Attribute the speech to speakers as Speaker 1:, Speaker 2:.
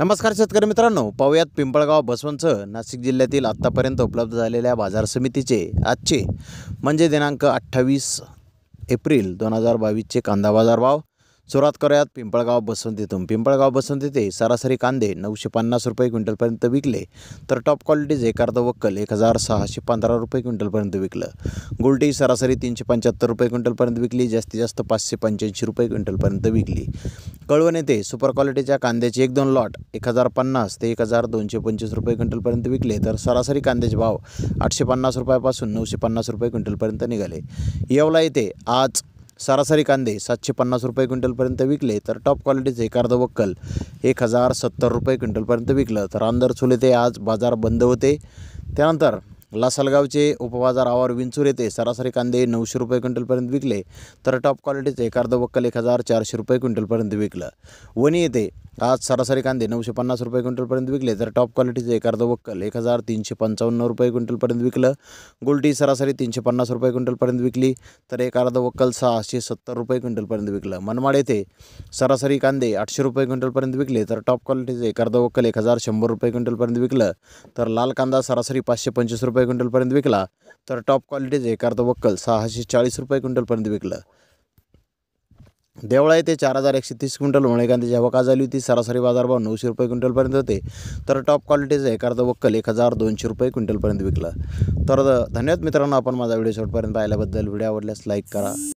Speaker 1: नमस्कार शेतकरी मित्रांनो पाहुयात पिंपळगाव बसवंतसह नाशिक जिल्ह्यातील आत्तापर्यंत उपलब्ध झालेल्या बाजार समितीचे आजचे म्हणजे दिनांक अठ्ठावीस एप्रिल दोन हजार बावीसचे कांदा बाजार भाव सुरुवात करूयात पिंपळगाव बसवंत पिंपळगाव बसवंत सरासरी कांदे नऊशे पन्नास रुपये क्विंटलपर्यंत विकले तर टॉप क्वालिटीचे एखादं वक्कल एक हजार सहाशे पंधरा रुपये क्विंटलपर्यंत विकलं गुलटी सरासरी तीनशे पंच्याहत्तर रुपये क्विंटलपर्यंत विकली जास्तीत जास्त पाचशे पंच्याऐंशी रुपये क्विंटलपर्यंत विकली कळवण येथे सुपर क्वालिटीच्या कांद्याचे एक दोन लॉट एक हजार पन्नास ते एक हजार दोनशे पंचवीस रुपये क्विंटलपर्यंत विकले तर सरासरी कांद्याचे भाव आठशे पन्नास रुपयापासून नऊशे पन्नास रुपये क्विंटलपर्यंत निघाले येवला येथे आज सरासरी कांदे सातशे पन्नास रुपये क्विंटलपर्यंत विकले तर टॉप क्वालिटीचे अर्ध वक्कल एक हजार सत्तर रुपये क्विंटलपर्यंत विकलं तर आंदर ते आज बाजार बंद होते त्यानंतर लासलगावचे उपबाजार आवार विंचूर येते सरासरी कांदे नऊशे रुपये क्विंटलपर्यंत विकले तर टॉप क्वालिटीचे एखादं वक्कल एक हजार चारशे रुपये क्विंटलपर्यंत विकलं वणी येते आज सरासरी कांदे नऊशे पन्नास रुपये क्विंटलपर्यंत विकले तर टॉप क्वालिटीचे एक वक्कल एक हजार तीनशे पंचावन्न रुपये क्विंटलपर्यंत विकलं गुलटी सरासरी तीनशे पन्नास रुपये क्विंटलपर्यंत विकली तर एक अर्ध वक्कल सहाशे सत्तर रुपये क्विंटलपर्यंत विकलं मनमाड येथे सरासरी कांदे आठशे रुपये क्विंटलपर्यंत विकले तर टॉप क्वालिटीचे एक वक्कल एक हजार शंभर रुपये क्विंटलपर्यंत विकलं तर लाल कांदा सरासरी पाचशे पंचवीस रुपये क्विंटलपर्यंत विकला तर टॉप क्वालिटीचं एक अर्ध वक्कल सहाशे चाळीस रुपये क्विंटलपर्यंत विकलं देवळा येथे चार हजार एकशे तीस क्विंटल होणेकांतीची हवा का झाली होती सरासरी बाजारभाव नऊशे रुपये क्विंटलपर्यंत होते तर टॉप क्वालिटीचं एखादं वक्कल एक हजार दोनशे रुपये क्विंटलपर्यंत विकलं तर धन्यवाद मित्रांनो आपण माझा व्हिडिओ शेवटपर्यंत पाहिल्याबद्दल व्हिडिओ आवडल्यास लाईक करा